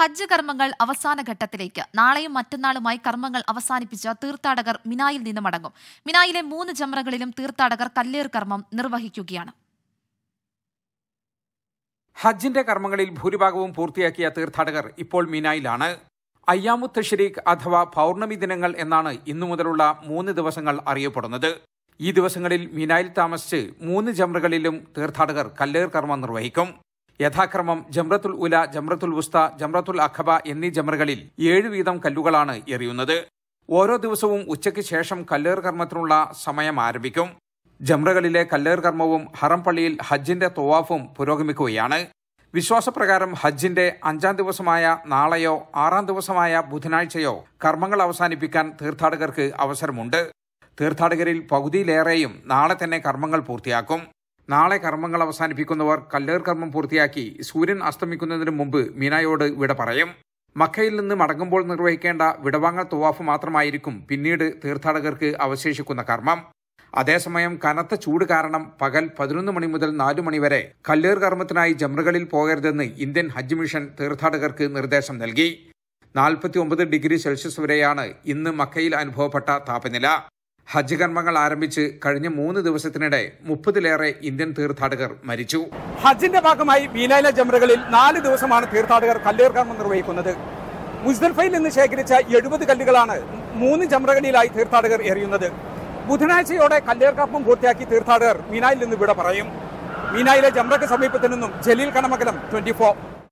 ഹജ്ജ് കർമ്മങ്ങൾ അവസാന ഘട്ടത്തിലേക്ക് നാളെയും മറ്റന്നാളുമായി കർമ്മങ്ങൾ അവസാനിപ്പിച്ച തീർത്ഥാടകർ മിനായിൽ നിന്ന് മടങ്ങും മിനായിലെ മൂന്ന് ജമറകളിലും തീർത്ഥാടകർ കല്ലേർ കർമ്മം നിർവഹിക്കുകയാണ് ഹജ്ജിന്റെ കർമ്മങ്ങളിൽ ഭൂരിഭാഗവും പൂർത്തിയാക്കിയ തീർത്ഥാടകർ ഇപ്പോൾ മിനായിലാണ് അയ്യാമുത്ത് തഷരീഖ് അഥവാ പൗർണമി ദിനങ്ങൾ എന്നാണ് ഇന്നു മുതലുള്ള മൂന്ന് ദിവസങ്ങൾ അറിയപ്പെടുന്നത് ഈ ദിവസങ്ങളിൽ മിനായിൽ താമസിച്ച് മൂന്ന് ജമറുകളിലും തീർത്ഥാടകർ കല്ലേർ കർമ്മം നിർവഹിക്കും യഥാക്രമം ജംറത്തുൽ ഉല ജംറത്തുൽ വുസ്ത ജംറത്തുൽ അഖബ എന്നീ ജമറുകളിൽ ഏഴ് വീതം കല്ലുകളാണ് എറിയുന്നത് ഓരോ ദിവസവും ഉച്ചയ്ക്ക് ശേഷം കല്ലേർ കർമ്മത്തിനുള്ള സമയം ആരംഭിക്കും ജംറകളിലെ കല്ലേർ കർമ്മവും ഹറം പള്ളിയിൽ ഹജ്ജിന്റെ തൊവാഫും പുരോഗമിക്കുകയാണ് വിശ്വാസപ്രകാരം ഹജ്ജിന്റെ അഞ്ചാം ദിവസമായ നാളെയോ ആറാം ദിവസമായ ബുധനാഴ്ചയോ കർമ്മങ്ങൾ അവസാനിപ്പിക്കാൻ തീർത്ഥാടകർക്ക് അവസരമുണ്ട് തീർത്ഥാടകരിൽ പകുതിയിലേറെയും നാളെ തന്നെ കർമ്മങ്ങൾ പൂർത്തിയാക്കും നാളെ കർമ്മങ്ങൾ അവസാനിപ്പിക്കുന്നവർ കല്ലേർ കർമ്മം പൂർത്തിയാക്കി സൂര്യൻ അസ്തമിക്കുന്നതിന് മുമ്പ് മീനായോട് വിട പറയും മക്കയിൽ നിന്ന് മടങ്ങുമ്പോൾ നിർവഹിക്കേണ്ട വിടവാങ്ങൽ തുവാഫ് മാത്രമായിരിക്കും പിന്നീട് തീർത്ഥാടകർക്ക് അവശേഷിക്കുന്ന കർമ്മം അതേസമയം കനത്ത ചൂട് കാരണം പകൽ പതിനൊന്ന് മണി മുതൽ നാലു മണിവരെ കല്ലേർ കർമ്മത്തിനായി ജമറുകളിൽ പോകരുതെന്ന് ഇന്ത്യൻ ഹജ്ജ് മിഷൻ തീർത്ഥാടകർക്ക് നിർദ്ദേശം നൽകി നാൽപ്പത്തി ഒമ്പത് ഡിഗ്രി സെൽഷ്യസ് വരെയാണ് ഇന്ന് മക്കയിൽ അനുഭവപ്പെട്ട താപനില ഹജ്ജ് കർമ്മങ്ങൾ ആരംഭിച്ച് കഴിഞ്ഞ മൂന്ന് ദിവസത്തിനിടെ മുപ്പതിലേറെ ഇന്ത്യൻ തീർത്ഥാടകർ മരിച്ചു ഹജ്ജിന്റെ ഭാഗമായി മീനയിലെ ജമറകളിൽ നാല് ദിവസമാണ് തീർത്ഥാടകർ കല്ലേർ നിർവഹിക്കുന്നത് മുസ്ദൽഫയിൽ നിന്ന് ശേഖരിച്ച എഴുപത് കല്ലുകളാണ് മൂന്ന് ജമറകളിലായി തീർത്ഥാടകർ എറിയുന്നത് ബുധനാഴ്ചയോടെ കല്ലേർ പൂർത്തിയാക്കി തീർത്ഥാടകർ മീനായിൽ നിന്ന് വിട പറയും മീനായിലെ ജമറക്ക് സമീപത്തു നിന്നും ജലീൽ കണമകലം ട്വന്റി